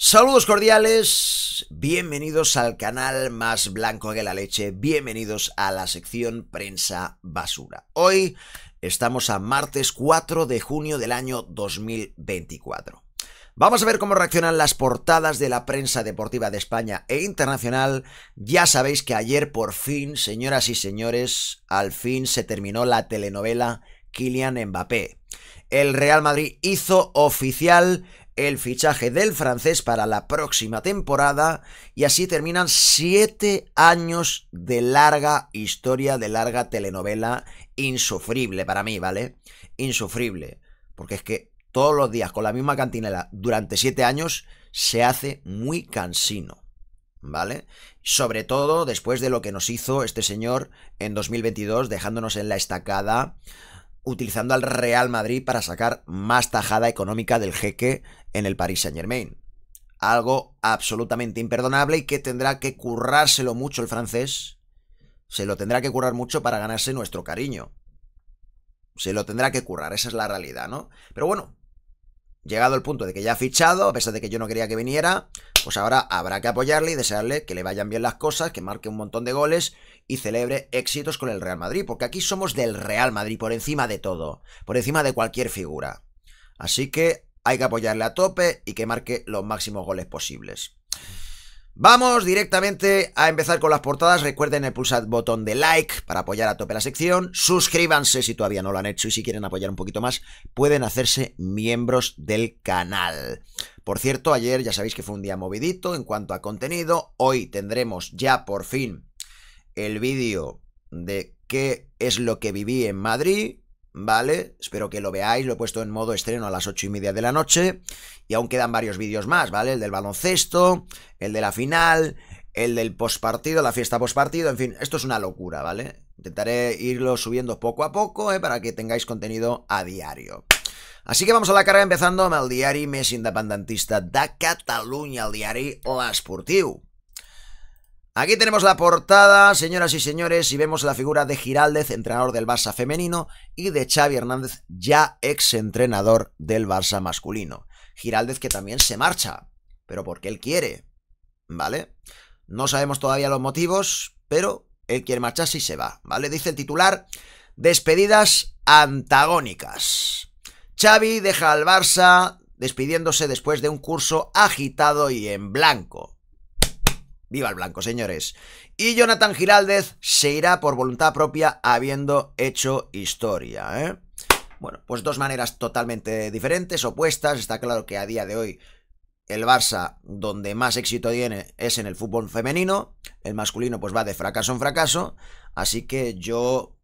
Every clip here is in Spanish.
Saludos cordiales, bienvenidos al canal más blanco que la leche, bienvenidos a la sección prensa basura. Hoy estamos a martes 4 de junio del año 2024. Vamos a ver cómo reaccionan las portadas de la prensa deportiva de España e internacional. Ya sabéis que ayer por fin, señoras y señores, al fin se terminó la telenovela Kylian Mbappé. El Real Madrid hizo oficial el fichaje del francés para la próxima temporada y así terminan siete años de larga historia, de larga telenovela insufrible para mí, ¿vale? Insufrible, porque es que todos los días con la misma cantinela durante siete años se hace muy cansino, ¿vale? Sobre todo después de lo que nos hizo este señor en 2022, dejándonos en la estacada utilizando al Real Madrid para sacar más tajada económica del jeque en el Paris Saint Germain. Algo absolutamente imperdonable y que tendrá que currárselo mucho el francés. Se lo tendrá que currar mucho para ganarse nuestro cariño. Se lo tendrá que currar, esa es la realidad, ¿no? Pero bueno, llegado el punto de que ya ha fichado, a pesar de que yo no quería que viniera, pues ahora habrá que apoyarle y desearle que le vayan bien las cosas, que marque un montón de goles y celebre éxitos con el Real Madrid, porque aquí somos del Real Madrid por encima de todo, por encima de cualquier figura. Así que hay que apoyarle a tope y que marque los máximos goles posibles. Vamos directamente a empezar con las portadas. Recuerden el pulsar botón de like para apoyar a tope la sección. Suscríbanse si todavía no lo han hecho y si quieren apoyar un poquito más, pueden hacerse miembros del canal. Por cierto, ayer ya sabéis que fue un día movidito en cuanto a contenido. Hoy tendremos ya por fin el vídeo de qué es lo que viví en Madrid, ¿vale? Espero que lo veáis, lo he puesto en modo estreno a las ocho y media de la noche y aún quedan varios vídeos más, ¿vale? El del baloncesto, el de la final, el del postpartido, la fiesta postpartido, en fin, esto es una locura, ¿vale? Intentaré irlo subiendo poco a poco ¿eh? para que tengáis contenido a diario. Así que vamos a la carga empezando al el diari mes independentista de Cataluña, el La L'Esportiu. Aquí tenemos la portada, señoras y señores, y vemos la figura de Giraldez, entrenador del Barça femenino, y de Xavi Hernández, ya ex entrenador del Barça masculino. Giraldez que también se marcha, pero porque él quiere, ¿vale? No sabemos todavía los motivos, pero él quiere marcharse y se va, ¿vale? Dice el titular, despedidas antagónicas. Xavi deja al Barça despidiéndose después de un curso agitado y en blanco. Viva el blanco, señores. Y Jonathan Giraldez se irá por voluntad propia habiendo hecho historia. ¿eh? Bueno, pues dos maneras totalmente diferentes, opuestas. Está claro que a día de hoy el Barça donde más éxito tiene es en el fútbol femenino, el masculino pues va de fracaso en fracaso, así que yo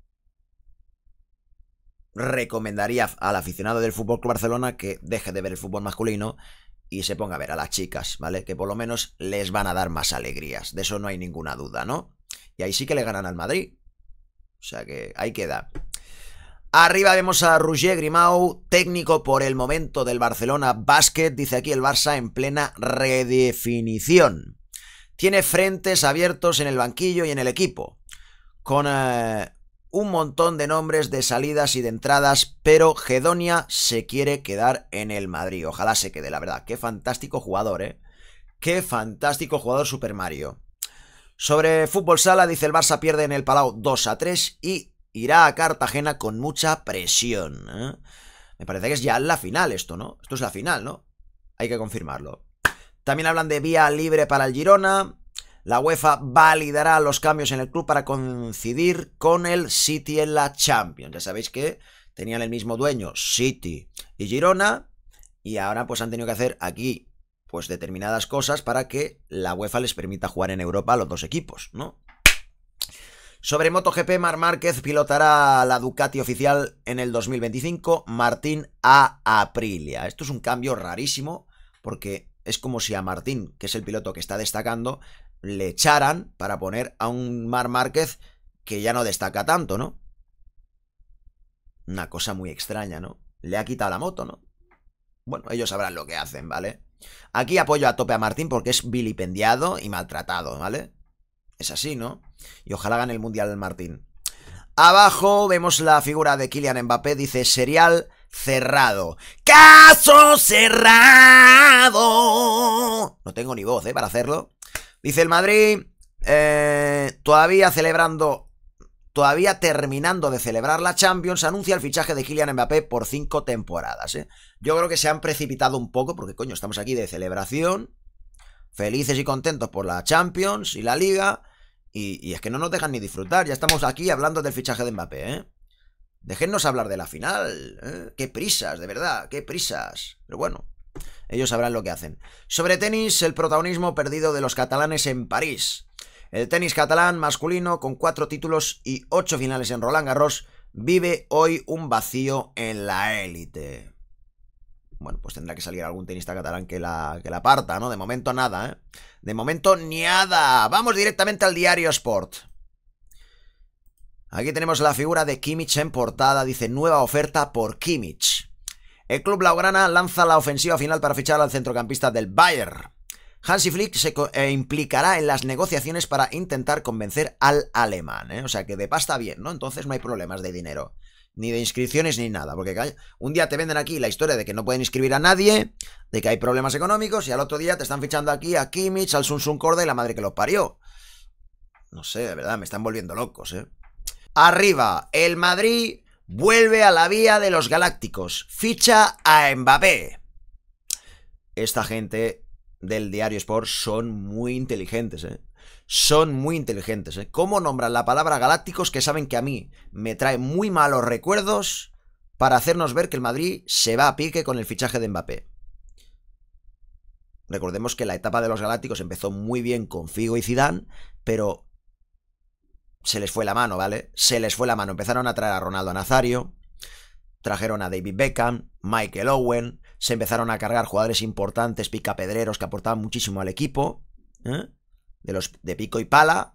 recomendaría al aficionado del Fútbol Barcelona que deje de ver el fútbol masculino y se ponga a ver a las chicas, ¿vale? Que por lo menos les van a dar más alegrías, de eso no hay ninguna duda, ¿no? Y ahí sí que le ganan al Madrid. O sea que ahí queda. Arriba vemos a Roger Grimau, técnico por el momento del Barcelona Basket, dice aquí el Barça en plena redefinición. Tiene frentes abiertos en el banquillo y en el equipo, con eh, un montón de nombres de salidas y de entradas, pero Gedonia se quiere quedar en el Madrid. Ojalá se quede, la verdad. Qué fantástico jugador, ¿eh? Qué fantástico jugador Super Mario. Sobre fútbol sala, dice el Barça pierde en el Palau 2 a 3 y irá a Cartagena con mucha presión. ¿eh? Me parece que es ya la final esto, ¿no? Esto es la final, ¿no? Hay que confirmarlo. También hablan de vía libre para el Girona. La UEFA validará los cambios en el club para coincidir con el City en la Champions. Ya sabéis que tenían el mismo dueño, City y Girona, y ahora pues han tenido que hacer aquí pues determinadas cosas para que la UEFA les permita jugar en Europa a los dos equipos, ¿no? Sobre MotoGP, Mar Márquez pilotará la Ducati oficial en el 2025, Martín a Aprilia. Esto es un cambio rarísimo porque es como si a Martín, que es el piloto que está destacando, le echaran para poner a un Mar Márquez que ya no destaca tanto, ¿no? Una cosa muy extraña, ¿no? Le ha quitado la moto, ¿no? Bueno, ellos sabrán lo que hacen, ¿vale? Aquí apoyo a tope a Martín porque es vilipendiado y maltratado, ¿vale? Es así, ¿no? Y ojalá gane el Mundial del Martín. Abajo vemos la figura de Kylian Mbappé, dice serial cerrado. ¡Caso cerrado! No tengo ni voz, ¿eh? Para hacerlo. Dice el Madrid, eh, todavía celebrando, todavía terminando de celebrar la Champions, anuncia el fichaje de Kylian Mbappé por cinco temporadas. ¿eh? Yo creo que se han precipitado un poco, porque coño, estamos aquí de celebración, felices y contentos por la Champions y la Liga, y, es que no nos dejan ni disfrutar, ya estamos aquí hablando del fichaje de Mbappé, ¿eh? hablar de la final. ¿eh? Qué prisas, de verdad, qué prisas. Pero bueno, ellos sabrán lo que hacen. Sobre tenis, el protagonismo perdido de los catalanes en París. El tenis catalán masculino, con cuatro títulos y ocho finales en Roland Garros, vive hoy un vacío en la élite. Bueno, pues tendrá que salir algún tenista catalán que la, que la parta, ¿no? De momento nada, ¿eh? De momento nada. Vamos directamente al diario Sport. Aquí tenemos la figura de Kimmich en portada. Dice, nueva oferta por Kimmich. El club blaugrana lanza la ofensiva final para fichar al centrocampista del Bayern. Hansi Flick se eh, implicará en las negociaciones para intentar convencer al alemán. ¿eh? O sea que de pasta bien, ¿no? Entonces no hay problemas de dinero. Ni de inscripciones ni nada. Porque un día te venden aquí la historia de que no pueden inscribir a nadie, de que hay problemas económicos, y al otro día te están fichando aquí a Kimmich, al Sun Corda y la madre que los parió. No sé, de verdad, me están volviendo locos, ¿eh? Arriba, el Madrid vuelve a la vía de los galácticos, ficha a Mbappé. Esta gente del diario Sport son muy inteligentes, ¿eh? Son muy inteligentes, ¿eh? ¿Cómo nombran la palabra galácticos que saben que a mí me trae muy malos recuerdos para hacernos ver que el Madrid se va a pique con el fichaje de Mbappé? Recordemos que la etapa de los galácticos empezó muy bien con Figo y Zidane, pero se les fue la mano, ¿vale? Se les fue la mano. Empezaron a traer a Ronaldo Nazario, trajeron a David Beckham, Michael Owen, se empezaron a cargar jugadores importantes, picapedreros que aportaban muchísimo al equipo, ¿eh? de los de pico y pala,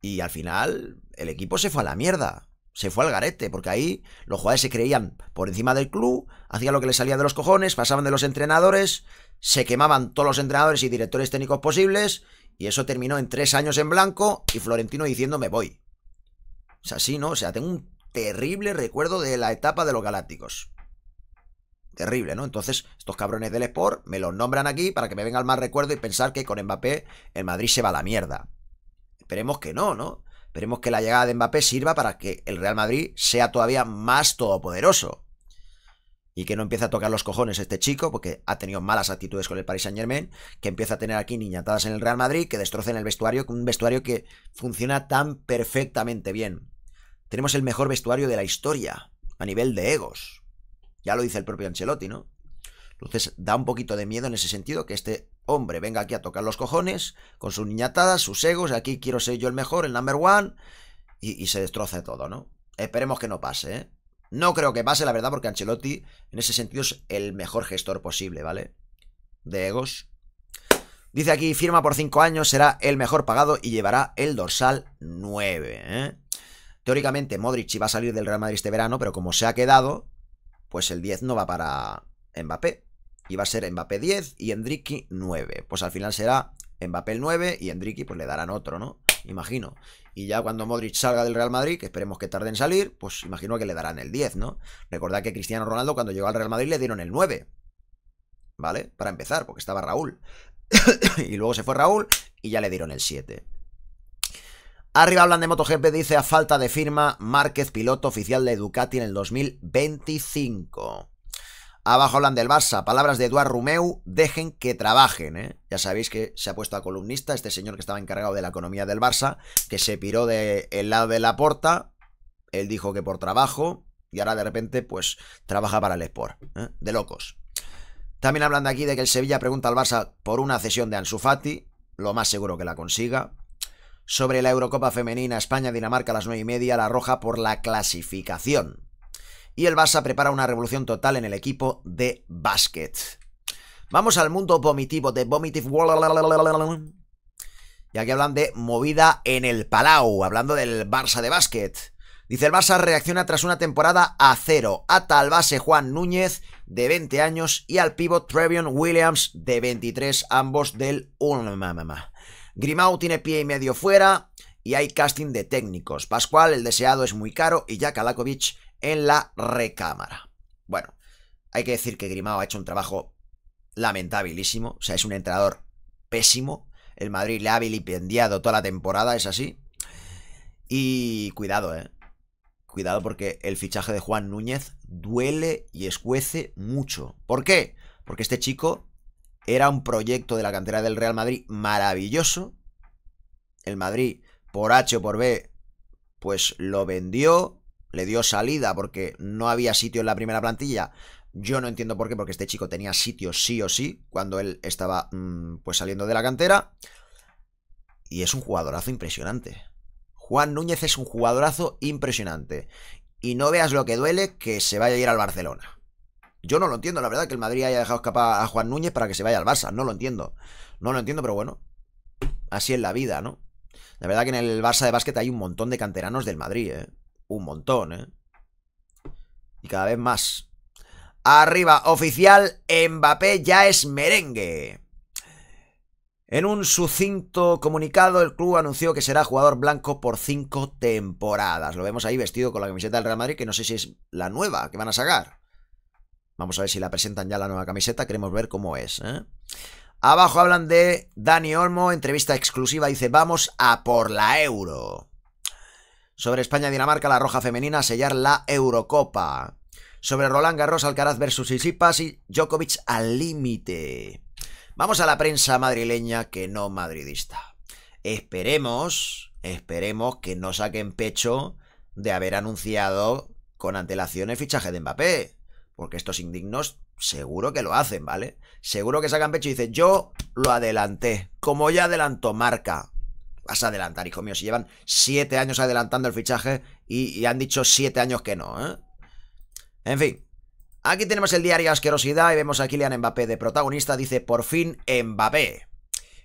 y al final el equipo se fue a la mierda, se fue al garete, porque ahí los jugadores se creían por encima del club, hacían lo que les salía de los cojones, pasaban de los entrenadores, se quemaban todos los entrenadores y directores técnicos posibles y eso terminó en tres años en blanco y Florentino diciendo me voy. O sea, sí, ¿no? O sea, tengo un terrible recuerdo de la etapa de los Galácticos. Terrible, ¿no? Entonces, estos cabrones del Sport me los nombran aquí para que me venga el mal recuerdo y pensar que con Mbappé el Madrid se va a la mierda. Esperemos que no, ¿no? Esperemos que la llegada de Mbappé sirva para que el Real Madrid sea todavía más todopoderoso y que no empieza a tocar los cojones este chico, porque ha tenido malas actitudes con el Paris Saint Germain, que empieza a tener aquí niñatadas en el Real Madrid, que destrocen el vestuario, un vestuario que funciona tan perfectamente bien. Tenemos el mejor vestuario de la historia, a nivel de egos. Ya lo dice el propio Ancelotti, ¿no? Entonces da un poquito de miedo en ese sentido que este hombre venga aquí a tocar los cojones con sus niñatadas, sus egos, aquí quiero ser yo el mejor, el number one, y, se destroce todo, ¿no? Esperemos que no pase, ¿eh? No creo que pase, la verdad, porque Ancelotti en ese sentido es el mejor gestor posible, ¿vale? De egos. Dice aquí, firma por 5 años, será el mejor pagado y llevará el dorsal 9. ¿eh? Teóricamente, Modric iba a salir del Real Madrid este verano, pero como se ha quedado, pues el 10 no va para Mbappé. Iba a ser Mbappé 10 y Endriki 9. Pues al final será Mbappé el 9 y Endriki pues le darán otro, ¿no? imagino. Y ya cuando Modric salga del Real Madrid, que esperemos que tarde en salir, pues imagino que le darán el 10, ¿no? Recordad que Cristiano Ronaldo cuando llegó al Real Madrid le dieron el 9, ¿vale? Para empezar, porque estaba Raúl. y luego se fue Raúl y ya le dieron el 7. Arriba hablan de MotoGP, dice a falta de firma, Márquez piloto oficial de Ducati en el 2025. Abajo hablan del Barça. Palabras de Eduard Rumeu. Dejen que trabajen. ¿eh? Ya sabéis que se ha puesto a columnista este señor que estaba encargado de la economía del Barça, que se piró del el lado de la porta. Él dijo que por trabajo. Y ahora de repente, pues, trabaja para el Sport. ¿eh? De locos. También hablan de aquí de que el Sevilla pregunta al Barça por una cesión de Ansu Lo más seguro que la consiga. Sobre la Eurocopa Femenina España-Dinamarca a las nueve y media, la roja por la clasificación y el Barça prepara una revolución total en el equipo de básquet. Vamos al mundo vomitivo de Vomitive World. Y aquí hablan de movida en el Palau, hablando del Barça de básquet. Dice el Barça reacciona tras una temporada a cero. Ata al base Juan Núñez, de 20 años, y al pívot Trevion Williams, de 23, ambos del Grimau tiene pie y medio fuera y hay casting de técnicos. Pascual, el deseado, es muy caro y Jakalakovic en la recámara. Bueno, hay que decir que Grimao ha hecho un trabajo lamentabilísimo. O sea, es un entrenador pésimo. El Madrid le ha vilipendiado toda la temporada, es así. Y cuidado, eh. Cuidado porque el fichaje de Juan Núñez duele y escuece mucho. ¿Por qué? Porque este chico era un proyecto de la cantera del Real Madrid maravilloso. El Madrid, por H o por B, pues lo vendió, le dio salida porque no había sitio en la primera plantilla. Yo no entiendo por qué, porque este chico tenía sitio sí o sí cuando él estaba mm, pues saliendo de la cantera. Y es un jugadorazo impresionante. Juan Núñez es un jugadorazo impresionante. Y no veas lo que duele que se vaya a ir al Barcelona. Yo no lo entiendo, la verdad, que el Madrid haya dejado escapar a Juan Núñez para que se vaya al Barça. No lo entiendo. No lo entiendo, pero bueno. Así es la vida, ¿no? La verdad que en el Barça de básquet hay un montón de canteranos del Madrid, ¿eh? un montón, ¿eh? Y cada vez más. Arriba, oficial, Mbappé ya es merengue. En un sucinto comunicado, el club anunció que será jugador blanco por cinco temporadas. Lo vemos ahí vestido con la camiseta del Real Madrid, que no sé si es la nueva que van a sacar. Vamos a ver si la presentan ya la nueva camiseta, queremos ver cómo es. ¿eh? Abajo hablan de Dani Olmo, entrevista exclusiva, dice, vamos a por la euro. Sobre España-Dinamarca, la roja femenina, sellar la Eurocopa. Sobre Roland Garros, Alcaraz versus Isipas y Djokovic al límite. Vamos a la prensa madrileña que no madridista. Esperemos, esperemos que no saquen pecho de haber anunciado con antelación el fichaje de Mbappé. Porque estos indignos seguro que lo hacen, ¿vale? Seguro que sacan pecho y dicen, yo lo adelanté, como ya adelantó Marca a adelantar, hijo mío? Si llevan siete años adelantando el fichaje y, han dicho siete años que no, ¿eh? En fin. Aquí tenemos el diario Asquerosidad y vemos a Kylian Mbappé de protagonista. Dice, por fin Mbappé.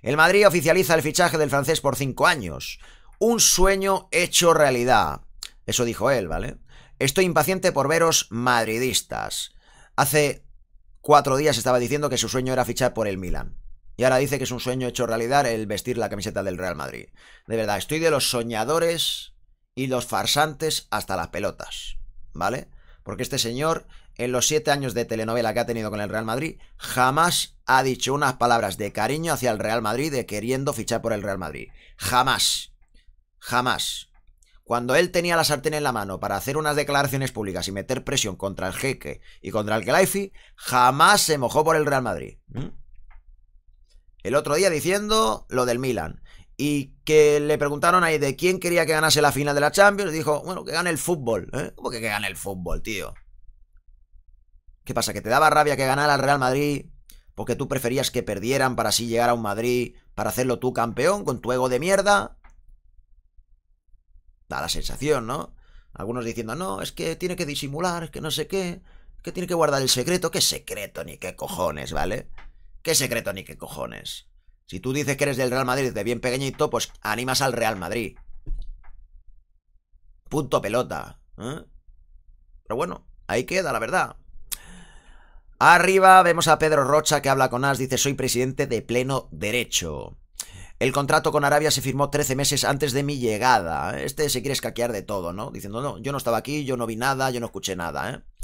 El Madrid oficializa el fichaje del francés por cinco años. Un sueño hecho realidad. Eso dijo él, ¿vale? Estoy impaciente por veros madridistas. Hace cuatro días estaba diciendo que su sueño era fichar por el Milan. Y ahora dice que es un sueño hecho realidad el vestir la camiseta del Real Madrid. De verdad, estoy de los soñadores y los farsantes hasta las pelotas. ¿Vale? Porque este señor, en los siete años de telenovela que ha tenido con el Real Madrid, jamás ha dicho unas palabras de cariño hacia el Real Madrid, de queriendo fichar por el Real Madrid. Jamás. Jamás. Cuando él tenía la sartén en la mano para hacer unas declaraciones públicas y meter presión contra el jeque y contra el Kelaifi, jamás se mojó por el Real Madrid. ¿Mm? el otro día diciendo lo del Milan. Y que le preguntaron ahí de quién quería que ganase la final de la Champions. dijo, bueno, que gane el fútbol. ¿eh? ¿Cómo que, gane el fútbol, tío? ¿Qué pasa? ¿Que te daba rabia que ganara el Real Madrid? Porque tú preferías que perdieran para así llegar a un Madrid, para hacerlo tú campeón, con tu ego de mierda. Da la sensación, ¿no? Algunos diciendo, no, es que tiene que disimular, es que no sé qué, es que tiene que guardar el secreto. ¿Qué secreto ni qué cojones, vale? ¿Qué secreto ni qué cojones? Si tú dices que eres del Real Madrid de bien pequeñito, pues animas al Real Madrid. Punto pelota. ¿eh? Pero bueno, ahí queda la verdad. Arriba vemos a Pedro Rocha que habla con As, dice soy presidente de pleno derecho. El contrato con Arabia se firmó 13 meses antes de mi llegada. Este se quiere escaquear de todo, ¿no? Diciendo, no, yo no estaba aquí, yo no vi nada, yo no escuché nada, ¿eh?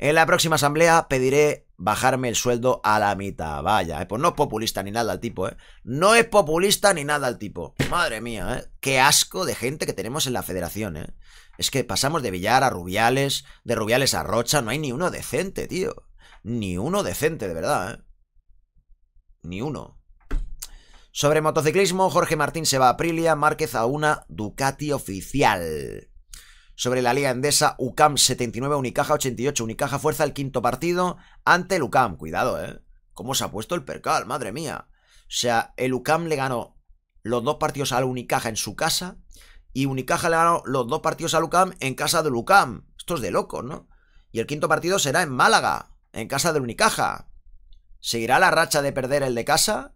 En la próxima asamblea pediré bajarme el sueldo a la mitad. Vaya, eh, pues no es populista ni nada al tipo, ¿eh? No es populista ni nada al tipo. Madre mía, ¿eh? Qué asco de gente que tenemos en la federación, ¿eh? Es que pasamos de Villar a Rubiales, de Rubiales a Rocha, no hay ni uno decente, tío. Ni uno decente, de verdad, ¿eh? Ni uno. Sobre motociclismo, Jorge Martín se va a Aprilia, Márquez a una Ducati oficial sobre la Liga Endesa, UCAM 79, Unicaja 88. Unicaja fuerza el quinto partido ante el UCAM. Cuidado, ¿eh? ¿Cómo se ha puesto el percal? Madre mía. O sea, el UCAM le ganó los dos partidos al Unicaja en su casa y Unicaja le ganó los dos partidos al UCAM en casa del UCAM. Esto es de locos, ¿no? Y el quinto partido será en Málaga, en casa del Unicaja. ¿Seguirá la racha de perder el de casa?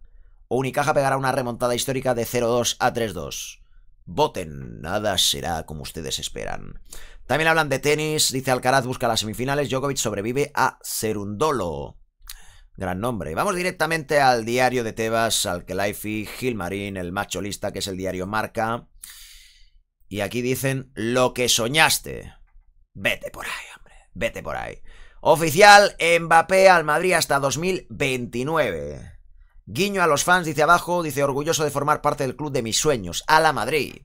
¿O Unicaja pegará una remontada histórica de 0-2 a 3-2? Voten, nada será como ustedes esperan. También hablan de tenis, dice Alcaraz busca las semifinales, Djokovic sobrevive a Serundolo. Gran nombre. Vamos directamente al diario de Tebas, al Kelaifi, Gilmarín, el macho lista, que es el diario Marca. Y aquí dicen, lo que soñaste. Vete por ahí, hombre, vete por ahí. Oficial, Mbappé al Madrid hasta 2029. Guiño a los fans, dice abajo, dice orgulloso de formar parte del club de mis sueños, a la Madrid.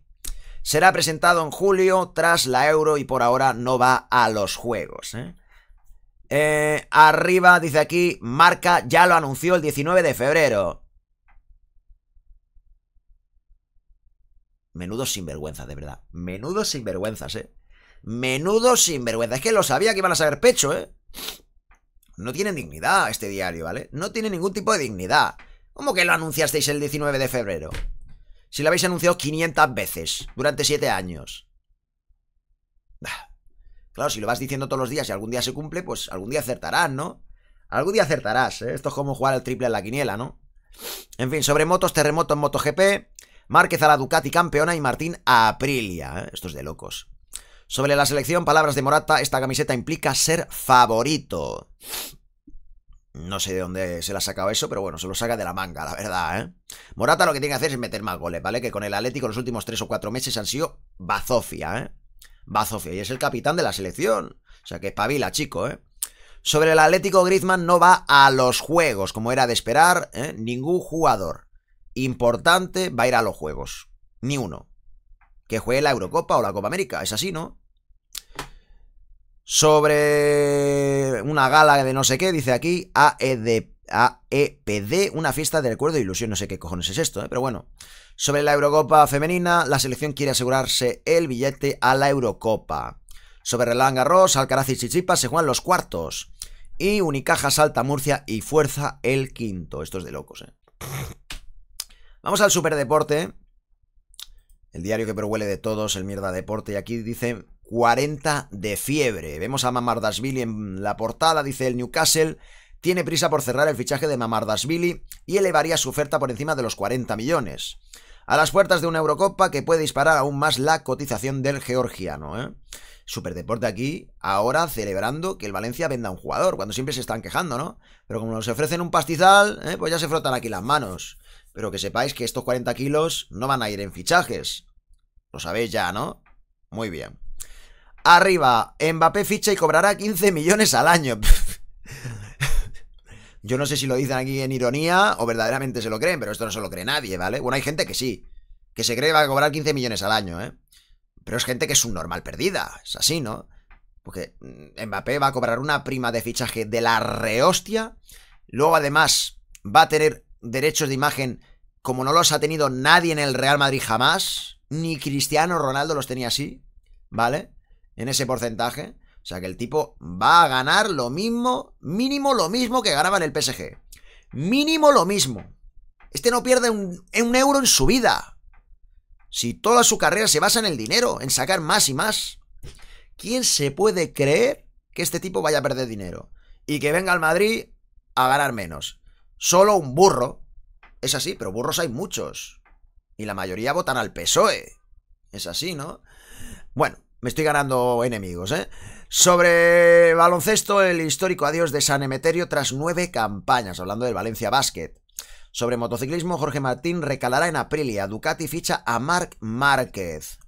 Será presentado en julio tras la Euro y por ahora no va a los Juegos. ¿eh? Eh, arriba dice aquí, marca ya lo anunció el 19 de febrero. Menudos sinvergüenzas, de verdad. Menudos sinvergüenzas, eh. Menudos sinvergüenzas. Es que lo sabía que iban a saber pecho, eh. No tienen dignidad este diario, ¿vale? No tiene ningún tipo de dignidad. ¿Cómo que lo anunciasteis el 19 de febrero? Si lo habéis anunciado 500 veces durante 7 años. Claro, si lo vas diciendo todos los días y algún día se cumple, pues algún día acertarás, ¿no? Algún día acertarás, ¿eh? Esto es como jugar al triple en la quiniela, ¿no? En fin, sobre motos, terremoto en MotoGP, Márquez a la Ducati campeona y Martín a Aprilia. ¿eh? Esto es de locos. Sobre la selección, palabras de Morata, esta camiseta implica ser favorito. No sé de dónde se la sacado eso, pero bueno, se lo saca de la manga, la verdad, ¿eh? Morata lo que tiene que hacer es meter más goles, ¿vale? Que con el Atlético los últimos tres o cuatro meses han sido bazofia, ¿eh? Bazofia, y es el capitán de la selección. O sea que espabila, chico, ¿eh? Sobre el Atlético, Griezmann no va a los juegos, como era de esperar, ¿eh? Ningún jugador importante va a ir a los juegos. Ni uno. Que juegue la Eurocopa o la Copa América, es así, ¿no? sobre una gala de no sé qué, dice aquí, AEPD, e una fiesta de recuerdo e ilusión, no sé qué cojones es esto, ¿eh? pero bueno. Sobre la Eurocopa femenina, la selección quiere asegurarse el billete a la Eurocopa. Sobre Relán Garros, Alcaraz y Chichipa se juegan los cuartos. Y Unicaja salta Murcia y fuerza el quinto. Esto es de locos, ¿eh? Vamos al superdeporte. El diario que pero huele de todos, el mierda deporte. Y aquí dice 40 de fiebre. Vemos a Mamardashvili en la portada, dice el Newcastle. Tiene prisa por cerrar el fichaje de Mamardashvili y elevaría su oferta por encima de los 40 millones. A las puertas de una Eurocopa que puede disparar aún más la cotización del georgiano. ¿eh? Superdeporte aquí, ahora celebrando que el Valencia venda a un jugador, cuando siempre se están quejando, ¿no? Pero como nos ofrecen un pastizal, ¿eh? pues ya se frotan aquí las manos. Pero que sepáis que estos 40 kilos no van a ir en fichajes. Lo sabéis ya, ¿no? Muy bien. Arriba, Mbappé ficha y cobrará 15 millones al año. Yo no sé si lo dicen aquí en ironía o verdaderamente se lo creen, pero esto no se lo cree nadie, ¿vale? Bueno, hay gente que sí, que se cree que va a cobrar 15 millones al año, ¿eh? Pero es gente que es un normal perdida, es así, ¿no? Porque mm, Mbappé va a cobrar una prima de fichaje de la rehostia, luego además va a tener derechos de imagen como no los ha tenido nadie en el Real Madrid jamás, ni Cristiano Ronaldo los tenía así, ¿vale? en ese porcentaje. O sea que el tipo va a ganar lo mismo, mínimo lo mismo que ganaba en el PSG. Mínimo lo mismo. Este no pierde un, un euro en su vida. Si toda su carrera se basa en el dinero, en sacar más y más. ¿Quién se puede creer que este tipo vaya a perder dinero? Y que venga al Madrid a ganar menos. Solo un burro. Es así, pero burros hay muchos. Y la mayoría votan al PSOE. Es así, ¿no? Bueno, me estoy ganando enemigos, ¿eh? Sobre baloncesto, el histórico adiós de San Emeterio tras nueve campañas, hablando del Valencia Basket. Sobre motociclismo, Jorge Martín recalará en Aprilia. Ducati ficha a Marc Márquez.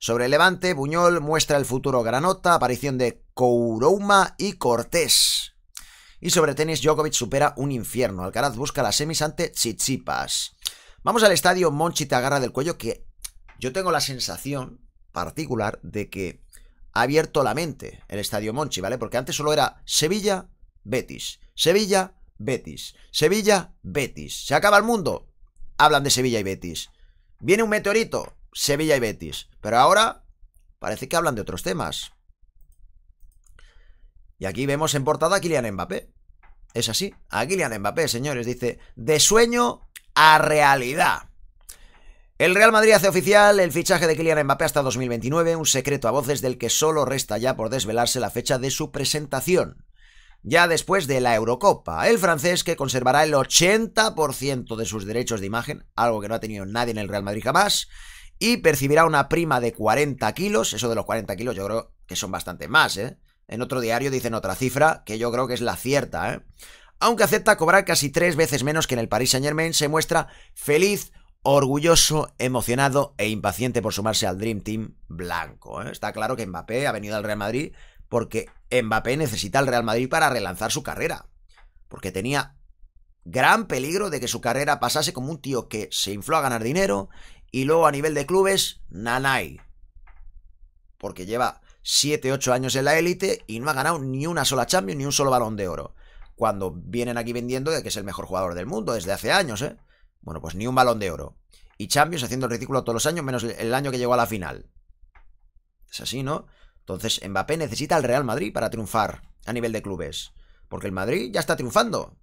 Sobre Levante, Buñol muestra el futuro Granota, aparición de Kourouma y Cortés. Y sobre tenis, Djokovic supera un infierno. Alcaraz busca las semis ante Chichipas. Vamos al estadio Monchi te agarra del cuello que yo tengo la sensación particular de que ha abierto la mente el Estadio Monchi, ¿vale? Porque antes solo era Sevilla, Betis, Sevilla, Betis, Sevilla, Betis. Se acaba el mundo. Hablan de Sevilla y Betis. Viene un meteorito, Sevilla y Betis. Pero ahora parece que hablan de otros temas. Y aquí vemos en portada a Kylian Mbappé. Es así, a Kylian Mbappé, señores, dice, de sueño a realidad. El Real Madrid hace oficial el fichaje de Kylian Mbappé hasta 2029, un secreto a voces del que solo resta ya por desvelarse la fecha de su presentación. Ya después de la Eurocopa, el francés que conservará el 80% de sus derechos de imagen, algo que no ha tenido nadie en el Real Madrid jamás, y percibirá una prima de 40 kilos, eso de los 40 kilos yo creo que son bastante más, ¿eh? En otro diario dicen otra cifra que yo creo que es la cierta, ¿eh? Aunque acepta cobrar casi tres veces menos que en el Paris Saint Germain, se muestra feliz orgulloso, emocionado e impaciente por sumarse al Dream Team blanco. ¿eh? Está claro que Mbappé ha venido al Real Madrid porque Mbappé necesita al Real Madrid para relanzar su carrera. Porque tenía gran peligro de que su carrera pasase como un tío que se infló a ganar dinero y luego a nivel de clubes, nanay. Porque lleva 7, 8 años en la élite y no ha ganado ni una sola Champions ni un solo balón de oro. Cuando vienen aquí vendiendo de que es el mejor jugador del mundo desde hace años, ¿eh? Bueno, pues ni un balón de oro. Y Champions haciendo el ridículo todos los años, menos el año que llegó a la final. Es así, ¿no? Entonces, Mbappé necesita al Real Madrid para triunfar a nivel de clubes. Porque el Madrid ya está triunfando.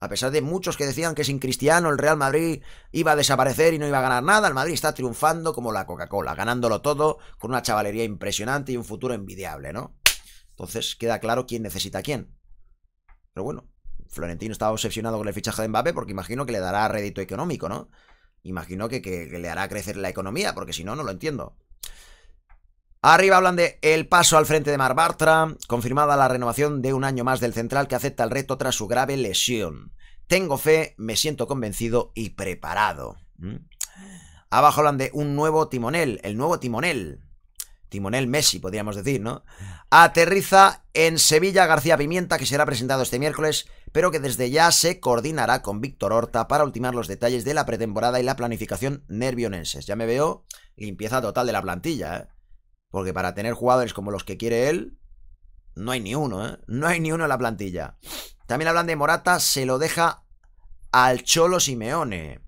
A pesar de muchos que decían que sin Cristiano el Real Madrid iba a desaparecer y no iba a ganar nada, el Madrid está triunfando como la Coca-Cola, ganándolo todo con una chavalería impresionante y un futuro envidiable, ¿no? Entonces queda claro quién necesita a quién. Pero bueno, Florentino estaba obsesionado con el fichaje de Mbappé porque imagino que le dará rédito económico, ¿no? Imagino que, le hará crecer la economía, porque si no, no lo entiendo. Arriba hablan de el paso al frente de Mar Bartra, confirmada la renovación de un año más del central que acepta el reto tras su grave lesión. Tengo fe, me siento convencido y preparado. ¿Mm? Abajo hablan de un nuevo timonel, el nuevo timonel timonel Messi, podríamos decir, ¿no? Aterriza en Sevilla García Pimienta, que será presentado este miércoles, pero que desde ya se coordinará con Víctor Horta para ultimar los detalles de la pretemporada y la planificación nervionenses. Ya me veo limpieza total de la plantilla, ¿eh? Porque para tener jugadores como los que quiere él, no hay ni uno, ¿eh? No hay ni uno en la plantilla. También hablan de Morata, se lo deja al Cholo Simeone.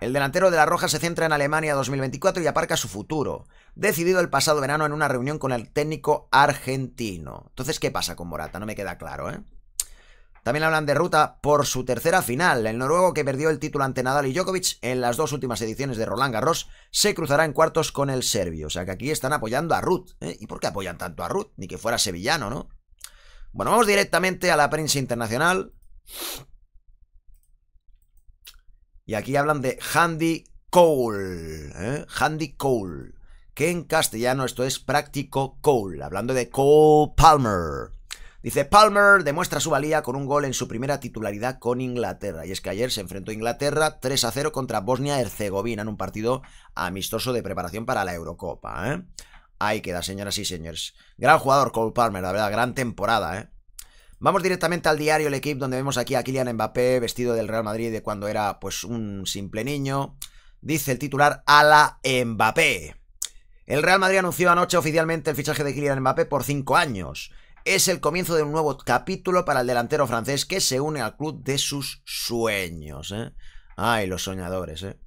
El delantero de la Roja se centra en Alemania 2024 y aparca su futuro decidido el pasado verano en una reunión con el técnico argentino. Entonces, ¿qué pasa con Morata? No me queda claro, ¿eh? También hablan de Ruta por su tercera final. El noruego que perdió el título ante Nadal y Djokovic en las dos últimas ediciones de Roland Garros se cruzará en cuartos con el serbio. O sea que aquí están apoyando a Ruth. ¿eh? ¿Y por qué apoyan tanto a Ruth? Ni que fuera sevillano, ¿no? Bueno, vamos directamente a la prensa internacional. Y aquí hablan de Handy Cole. ¿eh? Handy Cole que en castellano esto es práctico Cole, hablando de Cole Palmer. Dice Palmer demuestra su valía con un gol en su primera titularidad con Inglaterra. Y es que ayer se enfrentó a Inglaterra 3 a 0 contra Bosnia-Herzegovina en un partido amistoso de preparación para la Eurocopa. ¿eh? Ahí queda, señoras y señores. Gran jugador Cole Palmer, la verdad, gran temporada. ¿eh? Vamos directamente al diario El Equipo, donde vemos aquí a Kylian Mbappé vestido del Real Madrid de cuando era pues un simple niño. Dice el titular a la Mbappé. El Real Madrid anunció anoche oficialmente el fichaje de Kylian Mbappé por cinco años. Es el comienzo de un nuevo capítulo para el delantero francés que se une al club de sus sueños. ¿eh? Ay, los soñadores, ¿eh?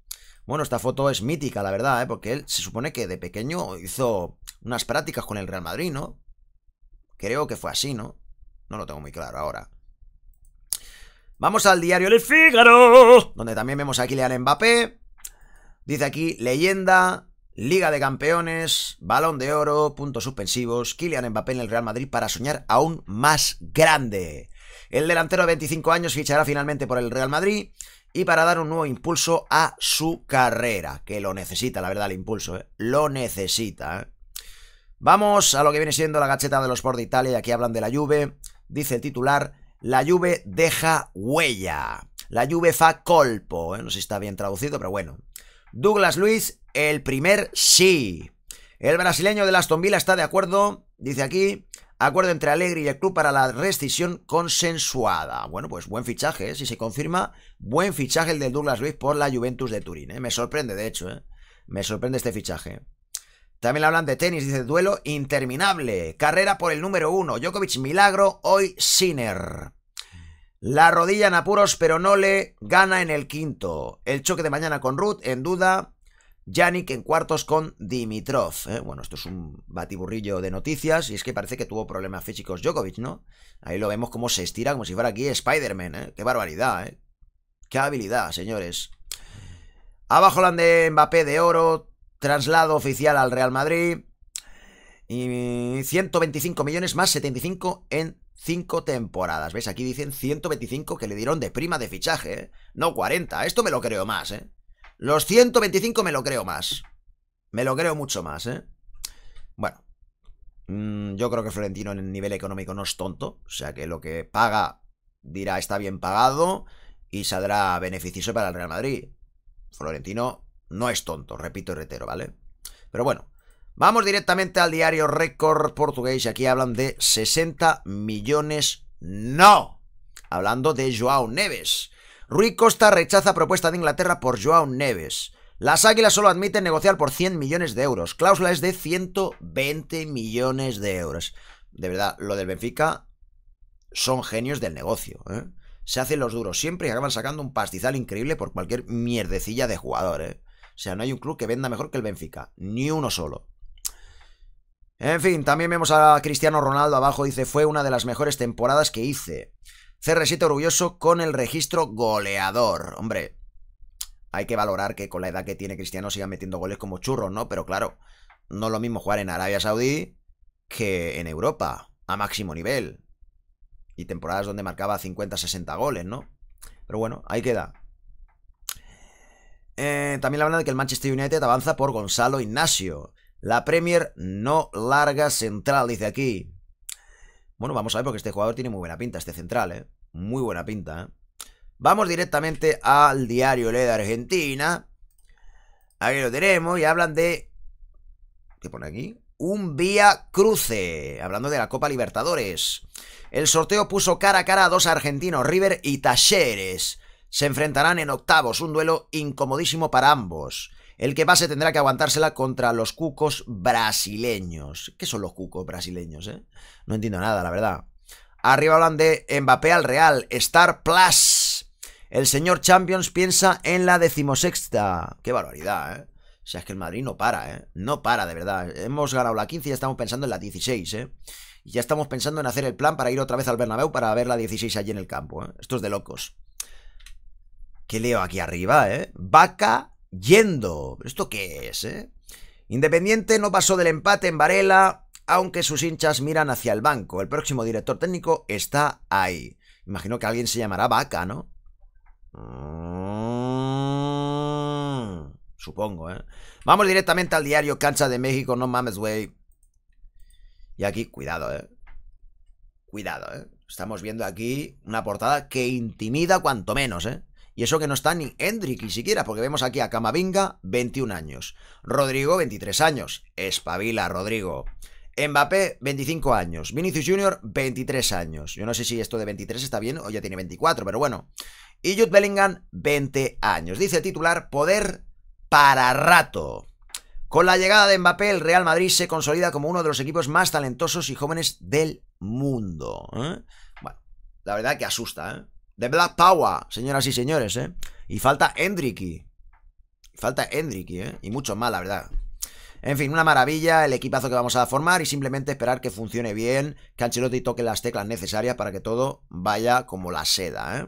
Bueno, esta foto es mítica, la verdad, ¿eh? porque él se supone que de pequeño hizo unas prácticas con el Real Madrid, ¿no? Creo que fue así, ¿no? No lo tengo muy claro ahora. Vamos al diario El Fígaro, donde también vemos a Kylian Mbappé. Dice aquí, leyenda, Liga de Campeones, Balón de Oro, puntos suspensivos, Kylian Mbappé en el Real Madrid para soñar aún más grande. El delantero de 25 años fichará finalmente por el Real Madrid y para dar un nuevo impulso a su carrera, que lo necesita, la verdad, el impulso, ¿eh? lo necesita. ¿eh? Vamos a lo que viene siendo la gacheta de los Sport de Italia, y aquí hablan de la Juve, dice el titular, la Juve deja huella, la Juve fa colpo, ¿eh? no sé si está bien traducido, pero bueno. Douglas Luis el primer sí. El brasileño de Aston Villa está de acuerdo, dice aquí, acuerdo entre Alegre y el club para la rescisión consensuada. Bueno, pues buen fichaje, ¿eh? si se confirma, buen fichaje el del Douglas Luis por la Juventus de Turín. ¿eh? Me sorprende, de hecho, ¿eh? me sorprende este fichaje. También hablan de tenis, dice duelo interminable. Carrera por el número uno. Djokovic milagro, hoy Sinner. La rodilla en apuros, pero no le gana en el quinto. El choque de mañana con Ruth, en duda. Yannick en cuartos con Dimitrov. ¿eh? Bueno, esto es un batiburrillo de noticias y es que parece que tuvo problemas físicos Djokovic, ¿no? Ahí lo vemos como se estira como si fuera aquí Spider-Man, ¿eh? Qué barbaridad, ¿eh? Qué habilidad, señores. Abajo la de Mbappé de oro, traslado oficial al Real Madrid. Y 125 millones más 75 en 5 temporadas. ¿Ves? Aquí dicen 125 que le dieron de prima de fichaje, ¿eh? No 40. Esto me lo creo más, ¿eh? Los 125 me lo creo más. Me lo creo mucho más, ¿eh? Bueno. Mm, yo creo que Florentino en el nivel económico no es tonto. O sea que lo que paga dirá está bien pagado y saldrá beneficioso para el Real Madrid. Florentino no es tonto, repito y reitero, ¿vale? Pero bueno, vamos directamente al diario Record Portugués. Aquí hablan de 60 millones. ¡No! Hablando de João Neves Rui Costa rechaza propuesta de Inglaterra por joão Neves. Las Águilas solo admiten negociar por 100 millones de euros. Cláusula es de 120 millones de euros. De verdad, lo del Benfica son genios del negocio. ¿eh? Se hacen los duros siempre y acaban sacando un pastizal increíble por cualquier mierdecilla de jugador. ¿eh? O sea, no hay un club que venda mejor que el Benfica. Ni uno solo. En fin, también vemos a Cristiano Ronaldo abajo. Dice, fue una de las mejores temporadas que hice. CR7 orgulloso con el registro goleador. Hombre, hay que valorar que con la edad que tiene Cristiano siga metiendo goles como churros, ¿no? Pero claro, no es lo mismo jugar en Arabia Saudí que en Europa, a máximo nivel. Y temporadas donde marcaba 50, 60 goles, ¿no? Pero bueno, ahí queda. Eh, también hablan de que el Manchester United avanza por Gonzalo Ignacio. La Premier no larga central, dice aquí. Bueno, vamos a ver, porque este jugador tiene muy buena pinta, este central, ¿eh? Muy buena pinta, ¿eh? Vamos directamente al diario Le ¿eh? de Argentina. Aquí lo tenemos y hablan de... ¿Qué pone aquí? Un vía cruce. Hablando de la Copa Libertadores. El sorteo puso cara a cara a dos argentinos, River y Talleres. Se enfrentarán en octavos, un duelo incomodísimo para ambos. El que pase tendrá que aguantársela contra los cucos brasileños. ¿Qué son los cucos brasileños, eh? No entiendo nada, la verdad. Arriba hablan de Mbappé al Real, Star Plus. El señor Champions piensa en la decimosexta. Qué barbaridad, ¿eh? O sea, es que el Madrid no para, ¿eh? No para, de verdad. Hemos ganado la 15 y ya estamos pensando en la 16, ¿eh? Y ya estamos pensando en hacer el plan para ir otra vez al Bernabéu para ver la 16 allí en el campo, ¿eh? Esto es de locos. ¿Qué leo aquí arriba, eh? Vaca yendo. ¿Esto qué es, eh? Independiente no pasó del empate en Varela, aunque sus hinchas miran hacia el banco. El próximo director técnico está ahí. Imagino que alguien se llamará Vaca, ¿no? Mm, supongo, ¿eh? Vamos directamente al diario Cancha de México, no mames, güey. Y aquí, cuidado, ¿eh? Cuidado, ¿eh? Estamos viendo aquí una portada que intimida cuanto menos, ¿eh? Y eso que no está ni Hendrik ni siquiera, porque vemos aquí a Camavinga, 21 años. Rodrigo, 23 años. Espabila, Rodrigo. Mbappé, 25 años. Vinicius Jr., 23 años. Yo no sé si esto de 23 está bien o ya tiene 24, pero bueno. Y Jude Bellingham, 20 años. Dice titular, poder para rato. Con la llegada de Mbappé, el Real Madrid se consolida como uno de los equipos más talentosos y jóvenes del mundo. ¿eh? Bueno, la verdad que asusta, ¿eh? The Black Power, señoras y señores, ¿eh? Y falta Hendricky. Falta Hendriki, ¿eh? Y mucho más, la verdad. En fin, una maravilla el equipazo que vamos a formar y simplemente esperar que funcione bien, que Ancelotti toque las teclas necesarias para que todo vaya como la seda, ¿eh?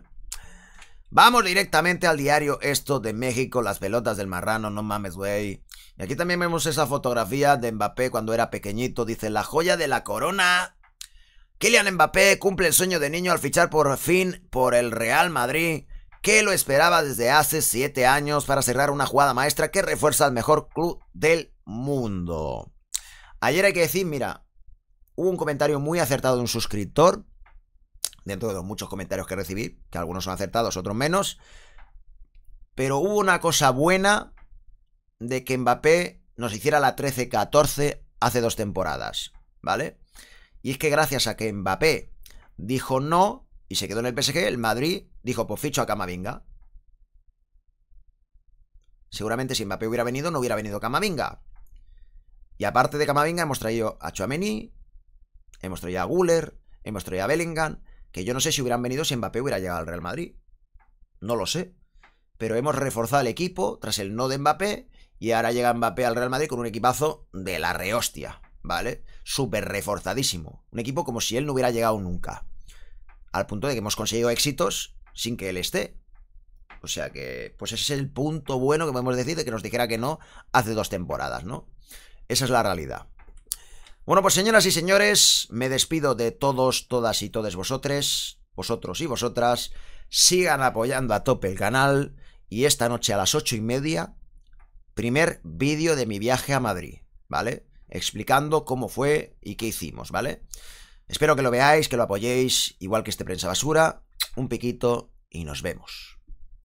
Vamos directamente al diario Esto de México, las pelotas del marrano, no mames, güey. Y aquí también vemos esa fotografía de Mbappé cuando era pequeñito, dice, la joya de la corona Kylian Mbappé cumple el sueño de niño al fichar por fin por el Real Madrid, que lo esperaba desde hace 7 años para cerrar una jugada maestra que refuerza al mejor club del mundo. Ayer hay que decir, mira, hubo un comentario muy acertado de un suscriptor, dentro de los muchos comentarios que recibí, que algunos son acertados, otros menos, pero hubo una cosa buena de que Mbappé nos hiciera la 13-14 hace dos temporadas, ¿vale? Y es que gracias a que Mbappé dijo no y se quedó en el PSG, el Madrid dijo, pues ficho a Camavinga. Seguramente si Mbappé hubiera venido, no hubiera venido Camavinga. Y aparte de Camavinga, hemos traído a Chouameni, hemos traído a Guller, hemos traído a Bellingham, que yo no sé si hubieran venido si Mbappé hubiera llegado al Real Madrid. No lo sé. Pero hemos reforzado el equipo tras el no de Mbappé y ahora llega Mbappé al Real Madrid con un equipazo de la rehostia. ¿vale? Súper reforzadísimo. Un equipo como si él no hubiera llegado nunca. Al punto de que hemos conseguido éxitos sin que él esté. O sea que, pues ese es el punto bueno que podemos decir de que nos dijera que no hace dos temporadas, ¿no? Esa es la realidad. Bueno, pues señoras y señores, me despido de todos, todas y todos vosotros, vosotros y vosotras. Sigan apoyando a tope el canal y esta noche a las ocho y media, primer vídeo de mi viaje a Madrid, ¿vale? explicando cómo fue y qué hicimos, ¿vale? Espero que lo veáis, que lo apoyéis, igual que este Prensa Basura. Un piquito y nos vemos.